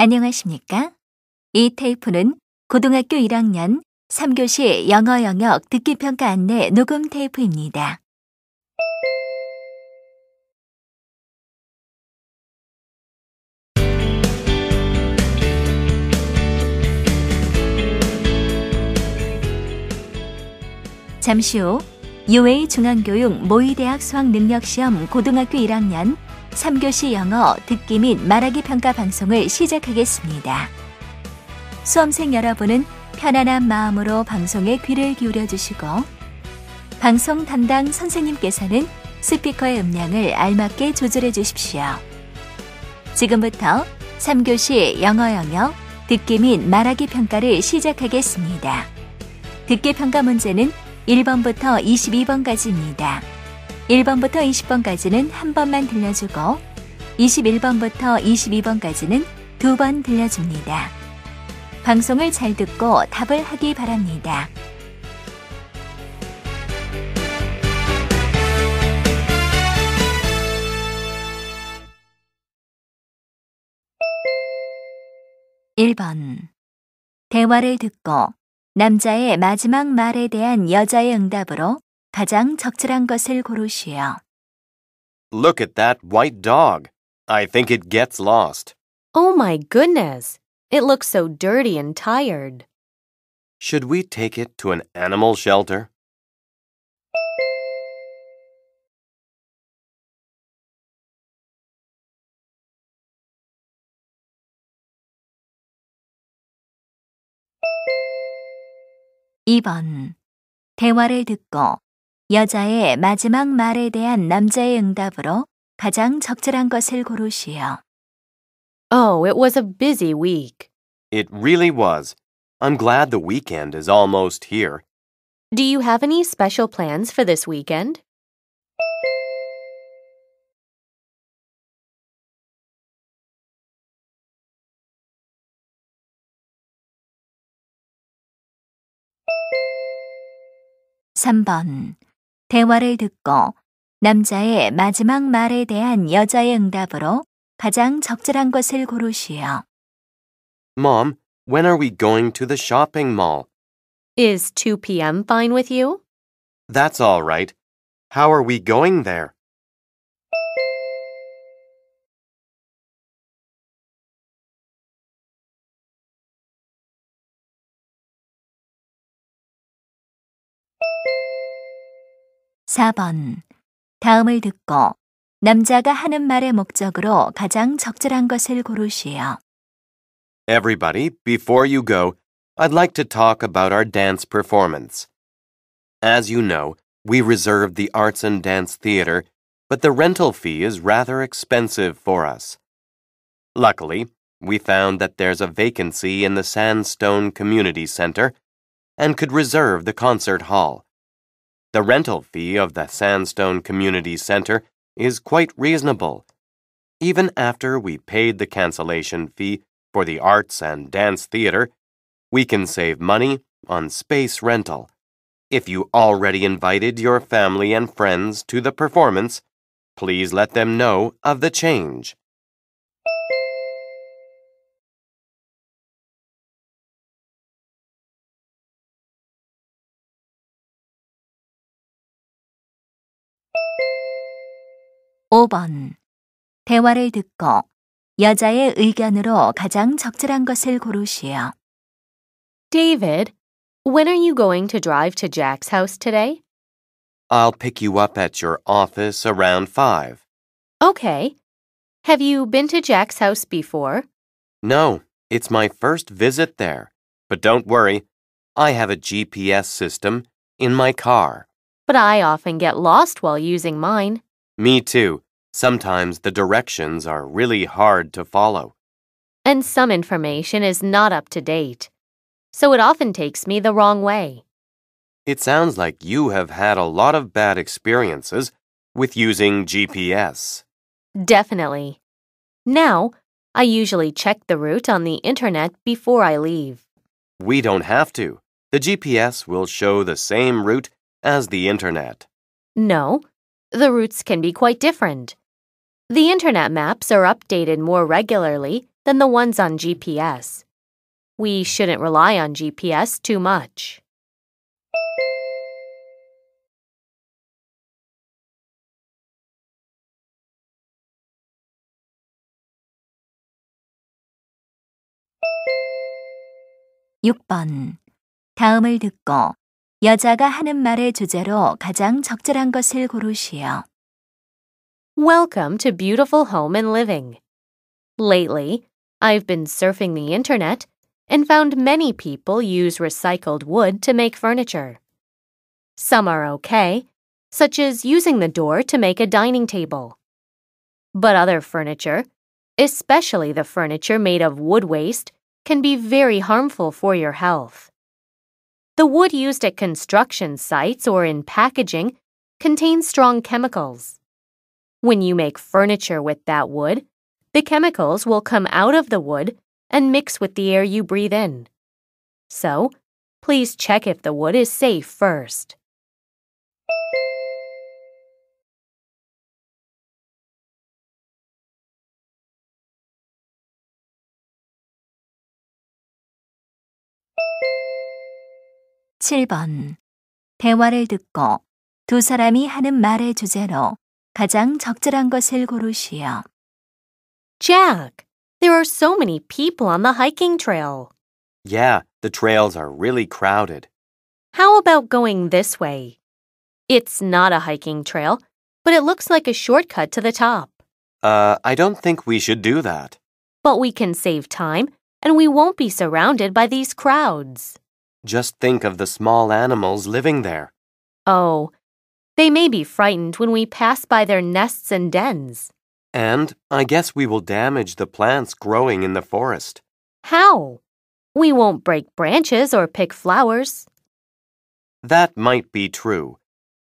안녕하십니까? 이 테이프는 고등학교 1학년 3교시 영어 영역 듣기 평가 안내 녹음 테이프입니다. 잠시 후 UA 중앙교육 모의대학 수학능력시험 고등학교 1학년 3교시 영어 듣기 및 말하기 평가 방송을 시작하겠습니다. 수험생 여러분은 편안한 마음으로 방송에 귀를 기울여 주시고 방송 담당 선생님께서는 스피커의 음량을 알맞게 조절해 주십시오. 지금부터 3교시 영어 영역 듣기 및 말하기 평가를 시작하겠습니다. 듣기 평가 문제는 1번부터 22번까지입니다. 1번부터 20번까지는 한 번만 들려주고 21번부터 22번까지는 두 번 들려줍니다. 방송을 잘 듣고 답을 하기 바랍니다. (1번) 대화를 듣고 남자의 마지막 말에 대한 여자의 응답으로 가장 적절한 것을 고르시오. Look at that white dog. I think it gets lost. Oh my goodness. It looks so dirty and tired. Should we take it to an animal shelter? (2번) 대화를 듣고 여자의 마지막 말에 대한 남자의 응답으로 가장 적절한 것을 고르시오. Oh, it was a busy week. It really was. I'm glad the weekend is almost here. Do you have any special plans for this weekend? (3번) 대화를 듣고 남자의 마지막 말에 대한 여자의 응답으로 가장 적절한 것을 고르시오. Mom, when are we going to the shopping mall? Is 2 p.m. fine with you? That's all right. How are we going there? 4번. 다음을 듣고 남자가 하는 말의 목적으로 가장 적절한 것을 고르시오. Everybody, before you go, I'd like to talk about our dance performance. As you know, we reserved the Arts and Dance Theater, but the rental fee is rather expensive for us. Luckily, we found that there's a vacancy in the Sandstone Community Center and could reserve the concert hall. The rental fee of the Sandstone Community Center is quite reasonable. Even after we paid the cancellation fee for the arts and dance theater, we can save money on space rental. If you already invited your family and friends to the performance, please let them know of the change. 5번. 대화를 듣고 여자의 의견으로 가장 적절한 것을 고르시오. David, when are you going to drive to Jack's house today? I'll pick you up at your office around 5. Okay. Have you been to Jack's house before? No, it's my first visit there. But don't worry, I have a GPS system in my car. But I often get lost while using mine. Me too. Sometimes the directions are really hard to follow. And some information is not up to date. So it often takes me the wrong way. It sounds like you have had a lot of bad experiences with using GPS. Definitely. Now, I usually check the route on the internet before I leave. We don't have to. The GPS will show the same route as the internet. No, the routes can be quite different. The internet maps are updated more regularly than the ones on GPS. We shouldn't rely on GPS too much. 다음을 듣고 여자가 하는 말의 주제로 가장 적절한 것을 고르시오. Welcome to Beautiful Home and Living. Lately, I've been surfing the internet and found many people use recycled wood to make furniture. Some are okay, such as using the door to make a dining table. But other furniture, especially the furniture made of wood waste, can be very harmful for your health. The wood used at construction sites or in packaging contains strong chemicals. When you make furniture with that wood, the chemicals will come out of the wood and mix with the air you breathe in. So, please check if the wood is safe first. 7번. 대화를 듣고 두 사람이 하는 말의 주제로 가장 적절한 것을 고르시오. Jack, there are so many people on the hiking trail. Yeah, the trails are really crowded. How about going this way? It's not a hiking trail, but it looks like a shortcut to the top. Uh, I don't think we should do that. But we can save time, and we won't be surrounded by these crowds. Just think of the small animals living there. Oh, they may be frightened when we pass by their nests and dens. And I guess we will damage the plants growing in the forest. How? We won't break branches or pick flowers. That might be true,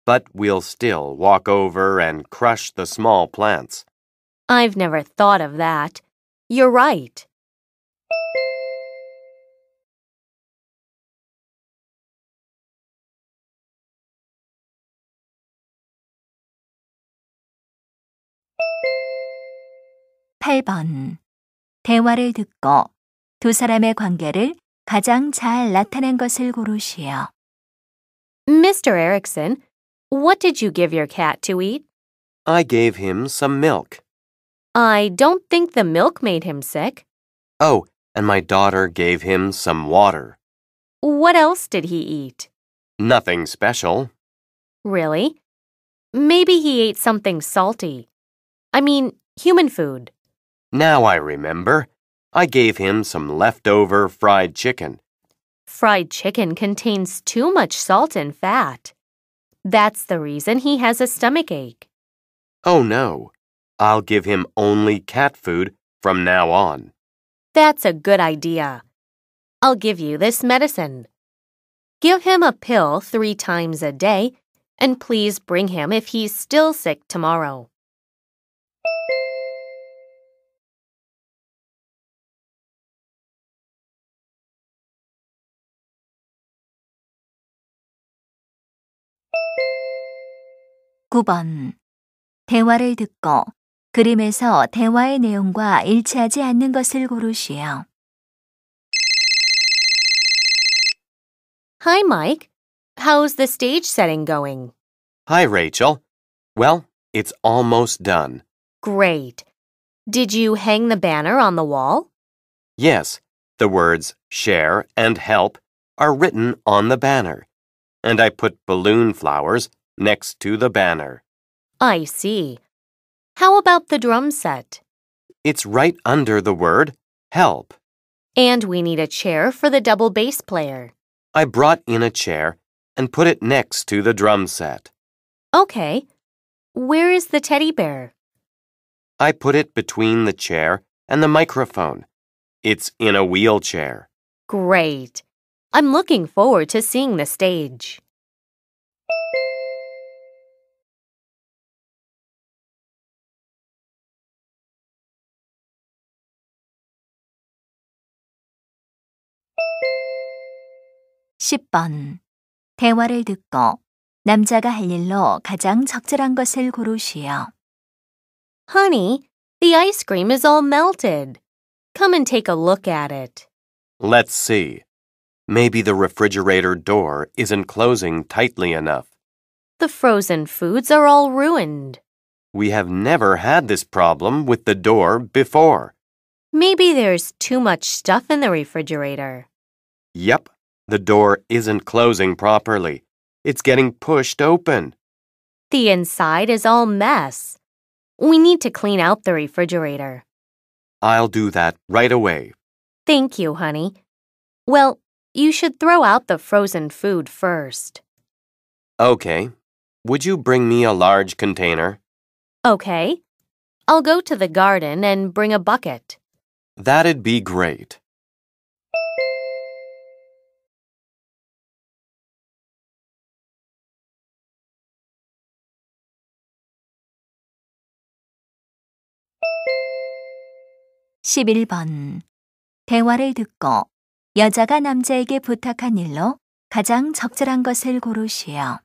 but we'll still walk over and crush the small plants. I've never thought of that. You're right. 8번. 대화를 듣고 두 사람의 관계를 가장 잘 나타낸 것을 고르시오. Mr. Erickson, what did you give your cat to eat? I gave him some milk. I don't think the milk made him sick. Oh, and my daughter gave him some water. What else did he eat? Nothing special. Really? Maybe he ate something salty. I mean, human food. Now I remember. I gave him some leftover fried chicken. Fried chicken contains too much salt and fat. That's the reason he has a stomach ache. Oh no. I'll give him only cat food from now on. That's a good idea. I'll give you this medicine. Give him a pill three times a day, and please bring him if he's still sick tomorrow. 9번. 대화를 듣고 그림에서 대화의 내용과 일치하지 않는 것을 고르시오. Hi, Mike. How's the stage setting going? Hi, Rachel. Well, it's almost done. Great. Did you hang the banner on the wall? Yes. The words share and help are written on the banner. And I put balloon flowers next to the banner. I see. How about the drum set? It's right under the word help. And we need a chair for the double bass player. I brought in a chair and put it next to the drum set. Okay. Where is the teddy bear? I put it between the chair and the microphone. It's in a wheelchair. Great. I'm looking forward to seeing the stage. 10번. 대화를 듣고 남자가 할 일로 가장 적절한 것을 고르시오. Honey, the ice cream is all melted. Come and take a look at it. Let's see. Maybe the refrigerator door isn't closing tightly enough. The frozen foods are all ruined. We have never had this problem with the door before. Maybe there's too much stuff in the refrigerator. Yep. The door isn't closing properly. It's getting pushed open. The inside is all mess. We need to clean out the refrigerator. I'll do that right away. Thank you, honey. Well, you should throw out the frozen food first. Okay. Would you bring me a large container? Okay. I'll go to the garden and bring a bucket. That'd be great. 11번. 대화를 듣고 여자가 남자에게 부탁한 일로 가장 적절한 것을 고르시오.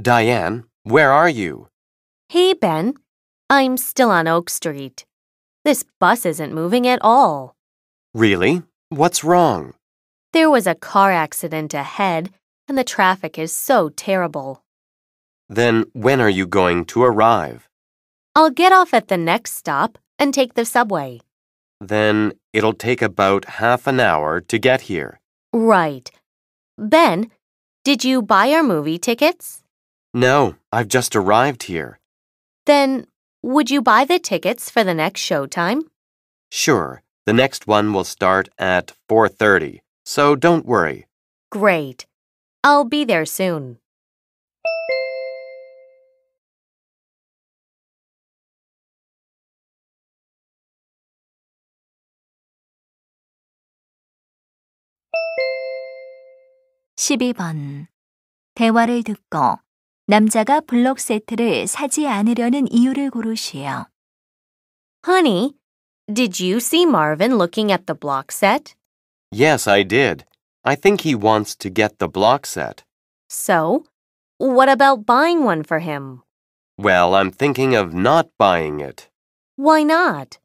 Diane, where are you? Hey, Ben. I'm still on Oak Street. This bus isn't moving at all. Really? What's wrong? There was a car accident ahead, and the traffic is so terrible. Then when are you going to arrive? I'll get off at the next stop and take the subway. Then it'll take about half an hour to get here. Right. Ben, did you buy our movie tickets? No, I've just arrived here. Then, would you buy the tickets for the next showtime? Sure. The next one will start at 4:30, so don't worry. Great. I'll be there soon. 12번. 대화를 듣고 남자가 블록 세트를 사지 않으려는 이유를 고르시오. Honey, did you see Marvin looking at the block set? Yes, I did. I think he wants to get the block set. So, what about buying one for him? Well, I'm thinking of not buying it. Why not?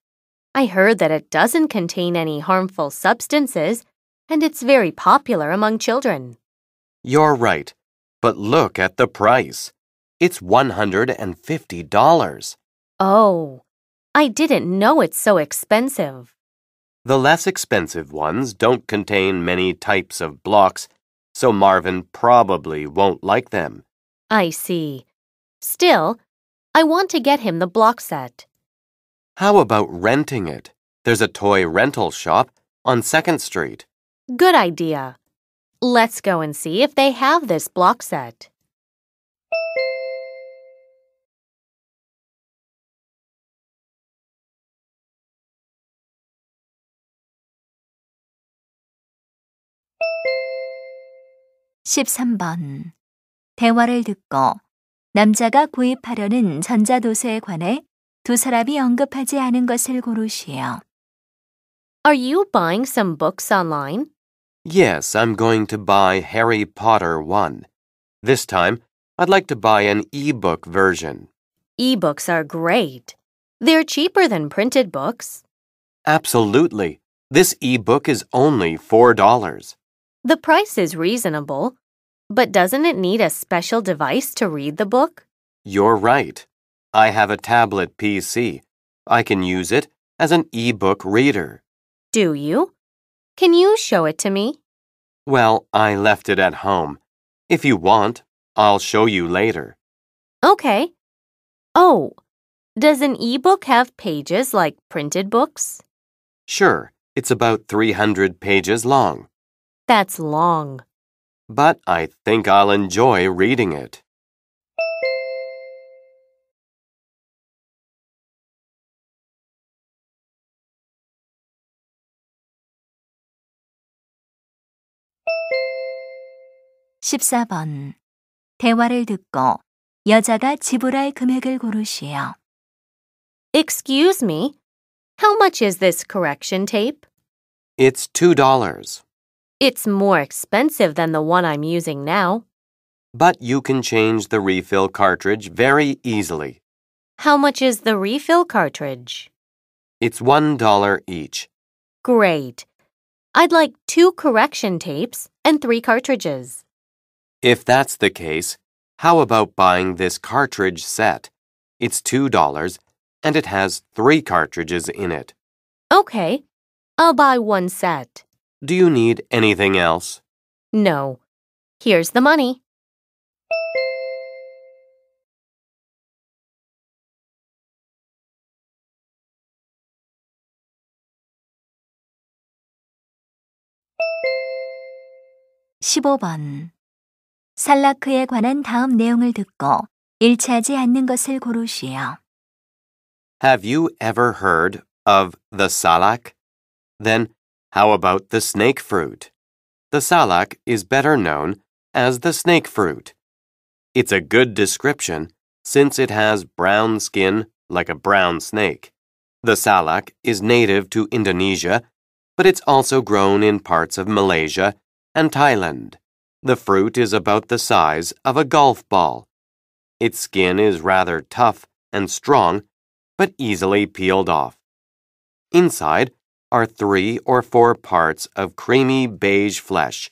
I heard that it doesn't contain any harmful substances and it's very popular among children. You're right. But look at the price. It's $150. Oh, I didn't know it's so expensive. The less expensive ones don't contain many types of blocks, so Marvin probably won't like them. I see. Still, I want to get him the block set. How about renting it? There's a toy rental shop on 2nd Street. Good idea. Let's go and see if they have this block set. (13번) 대화를 듣고 남자가 구입하려는 전자도서에 관해 두 사람이 언급하지 않은 것을 고르시오. Are you buying some books online? Yes, I'm going to buy Harry Potter 1. This time, I'd like to buy an e-book version. E-books are great. They're cheaper than printed books. Absolutely. This e-book is only $4. The price is reasonable, but doesn't it need a special device to read the book? You're right. I have a tablet PC. I can use it as an e-book reader. Do you? Can you show it to me? Well, I left it at home. If you want, I'll show you later. Okay. Oh, does an e-book have pages like printed books? Sure, it's about 300 pages long. That's long. But I think I'll enjoy reading it. 14번. 대화를 듣고 여자가 지불할 금액을 고르시오. Excuse me. How much is this correction tape? It's $2. It's more expensive than the one I'm using now. But you can change the refill cartridge very easily. How much is the refill cartridge? It's $1 each. Great. I'd like two correction tapes and three cartridges. If that's the case, how about buying this cartridge set? It's $2 and it has three cartridges in it. Okay, I'll buy one set. Do you need anything else? No. Here's the money. 살라크에 관한 다음 내용을 듣고 일치하지 않는 것을 고르시오. Have you ever heard of the salak? Then how about the snake fruit? The salak is better known as the snake fruit. It's a good description since it has brown skin like a brown snake. The salak is native to Indonesia, but it's also grown in parts of Malaysia and Thailand. The fruit is about the size of a golf ball. Its skin is rather tough and strong, but easily peeled off. Inside are three or four parts of creamy beige flesh.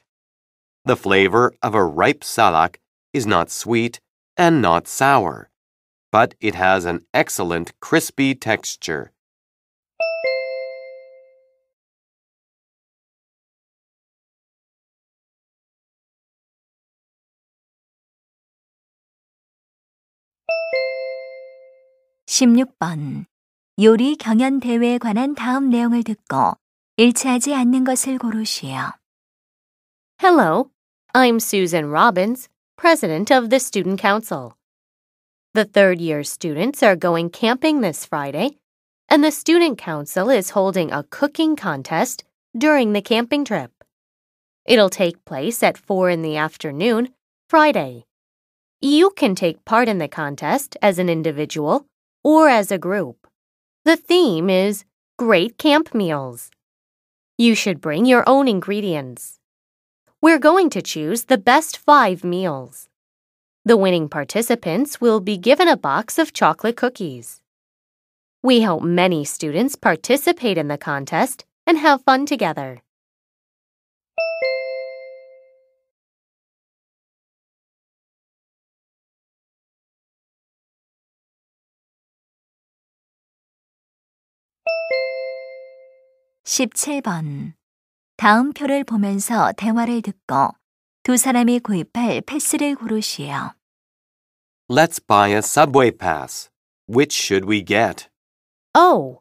The flavor of a ripe salak is not sweet and not sour, but it has an excellent crispy texture. 16번. 요리 경연 대회에 관한 다음 내용을 듣고 일치하지 않는 것을 고르시오. Hello, I'm Susan Robbins, President of the Student Council. The third year students are going camping this Friday, and the Student Council is holding a cooking contest during the camping trip. It'll take place at 4 in the afternoon, Friday. You can take part in the contest as an individual or as a group. The theme is Great Camp Meals. You should bring your own ingredients. We're going to choose the best five meals. The winning participants will be given a box of chocolate cookies. We hope many students participate in the contest and have fun together. 17번. 다음 표를 보면서 대화를 듣고 두 사람이 구입할 패스를 고르시오. Let's buy a subway pass. Which should we get? Oh,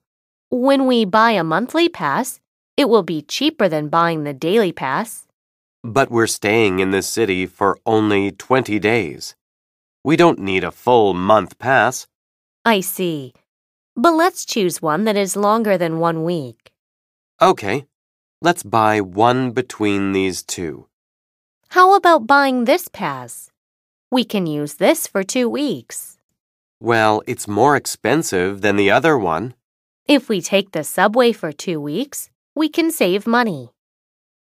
when we buy a monthly pass, it will be cheaper than buying the daily pass. But we're staying in the city for only 20 days. We don't need a full month pass. I see. But let's choose one that is longer than one week. Okay, let's buy one between these two. How about buying this pass? We can use this for two weeks. Well, it's more expensive than the other one. If we take the subway for two weeks, we can save money.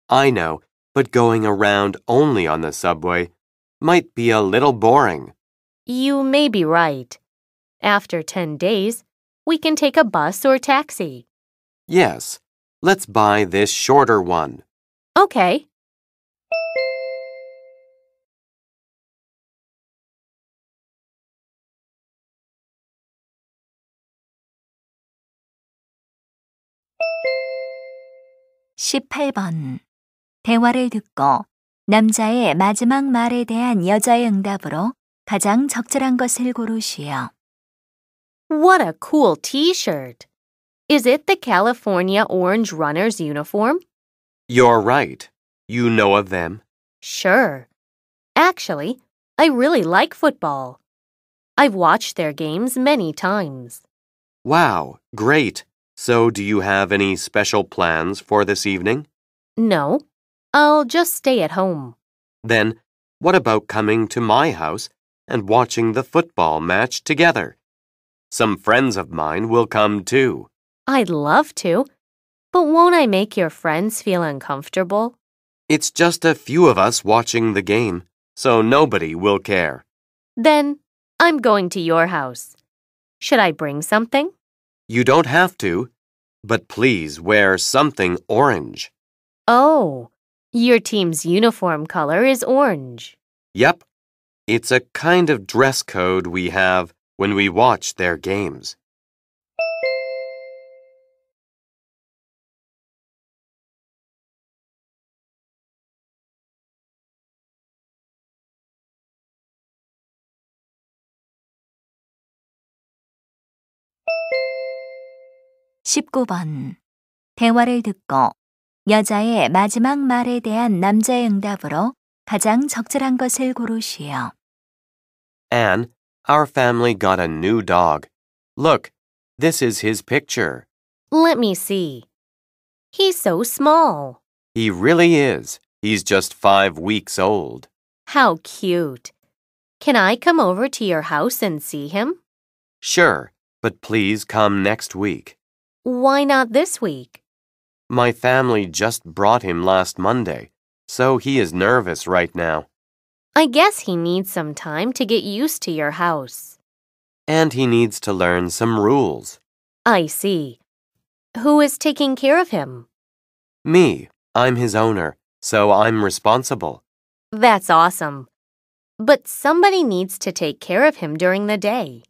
I know, but going around only on the subway might be a little boring. You may be right. After 10 days, we can take a bus or taxi. Yes. Let's buy this shorter one. Okay. (18번) 대화를 듣고 남자의 마지막 말에 대한 여자의 응답으로 가장 적절한 것을 고르시오. What a cool t-shirt! Is it the California Orange Runners uniform? You're right. You know of them? Sure. Actually, I really like football. I've watched their games many times. Wow, great. So, do you have any special plans for this evening? No, I'll just stay at home. Then, what about coming to my house and watching the football match together? Some friends of mine will come too. I'd love to, but won't I make your friends feel uncomfortable? It's just a few of us watching the game, so nobody will care. Then I'm going to your house. Should I bring something? You don't have to, but please wear something orange. Oh, your team's uniform color is orange. Yep. It's a kind of dress code we have when we watch their games. 19번. 대화를 듣고 여자의 마지막 말에 대한 남자의 응답으로 가장 적절한 것을 고르시오. Anne, our family got a new dog. Look, this is his picture. Let me see. He's so small. He really is. He's just five weeks old. How cute. Can I come over to your house and see him? Sure, but please come next week. Why not this week? My family just brought him last Monday, so he is nervous right now. I guess he needs some time to get used to your house. And he needs to learn some rules. I see. Who is taking care of him? Me. I'm his owner, so I'm responsible. That's awesome. But somebody needs to take care of him during the day.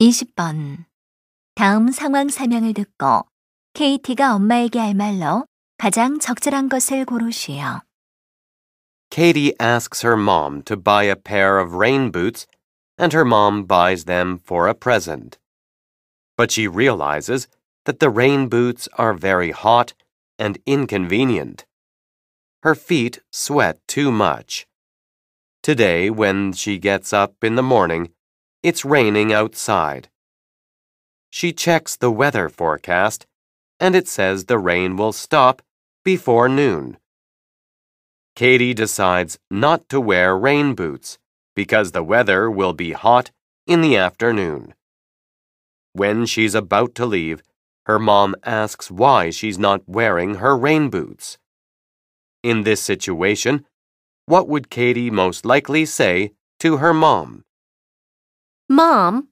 20번. 다음 상황 설명을 듣고 KT가 엄마에게 할 말로 가장 적절한 것을 고르시오. Katie asks her mom to buy a pair of rain boots, and her mom buys them for a present. But she realizes that the rain boots are very hot and inconvenient. Her feet sweat too much. Today, when she gets up in the morning, it's raining outside. She checks the weather forecast and it says the rain will stop before noon. Katie decides not to wear rain boots because the weather will be hot in the afternoon. When she's about to leave, her mom asks why she's not wearing her rain boots. In this situation, what would Katie most likely say to her mom? Mom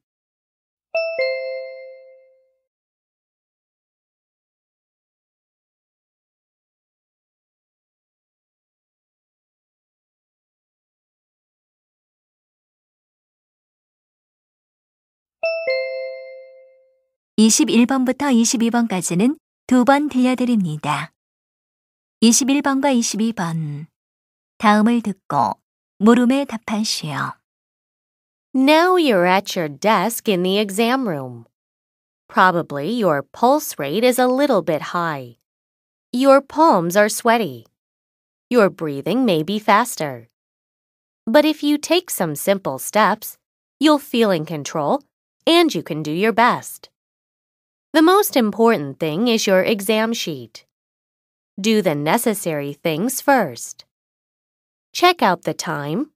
이십 번부터 2 2 번까지는 두 번 들려드립니다. 2 1 번과 2 2번 다음을 듣고 물음에 답하시오. Now you're at your desk in the exam room. Probably your pulse rate is a little bit high. Your palms are sweaty. Your breathing may be faster. But if you take some simple steps, you'll feel in control and you can do your best. The most important thing is your exam sheet. Do the necessary things first. Check out the time,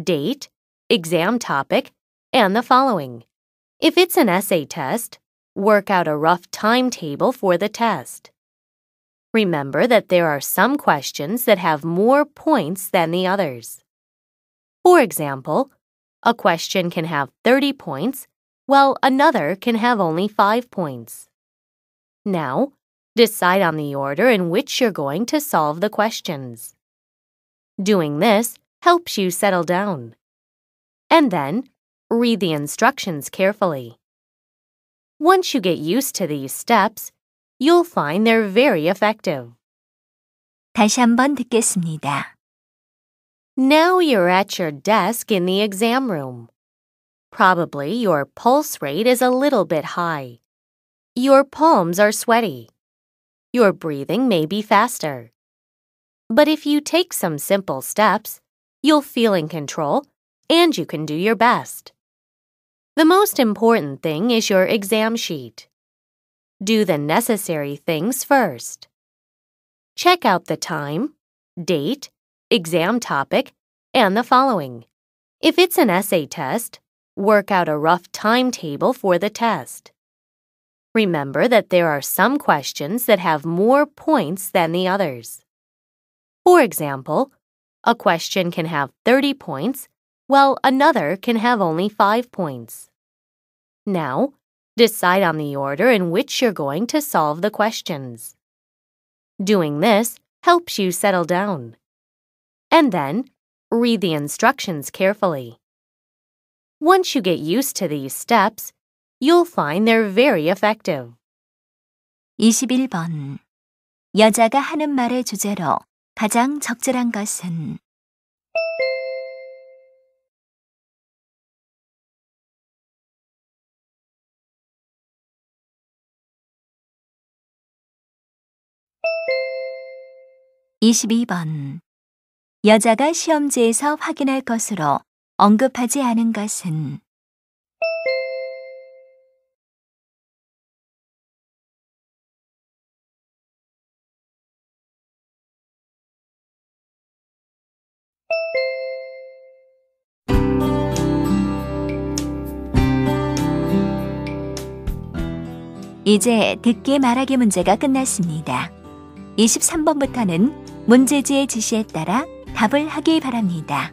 date, exam topic, and the following. If it's an essay test, work out a rough timetable for the test. Remember that there are some questions that have more points than the others. For example, a question can have 30 points, while another can have only 5 points. Now, decide on the order in which you're going to solve the questions. Doing this helps you settle down and then read the instructions carefully. Once you get used to these steps, you'll find they're very effective. 다시 한 번 듣겠습니다. Now you're at your desk in the exam room. Probably your pulse rate is a little bit high. Your palms are sweaty. Your breathing may be faster. But if you take some simple steps, you'll feel in control and you can do your best. The most important thing is your exam sheet. Do the necessary things first. Check out the time, date, exam topic, and the following. If it's an essay test, work out a rough timetable for the test. Remember that there are some questions that have more points than the others. For example, a question can have 30 points while another can have only five points. Now, decide on the order in which you're going to solve the questions. Doing this helps you settle down. And then, read the instructions carefully. Once you get used to these steps, you'll find they're very effective. 21번 여자가 하는 말의 주제로 가장 적절한 것은 22번. 여자가 시험지에서 확인할 것으로 언급하지 않은 것은 이제 듣기 말하기 문제가 끝났습니다. 23번부터는 문제지의 지시에 따라 답을 하기 바랍니다.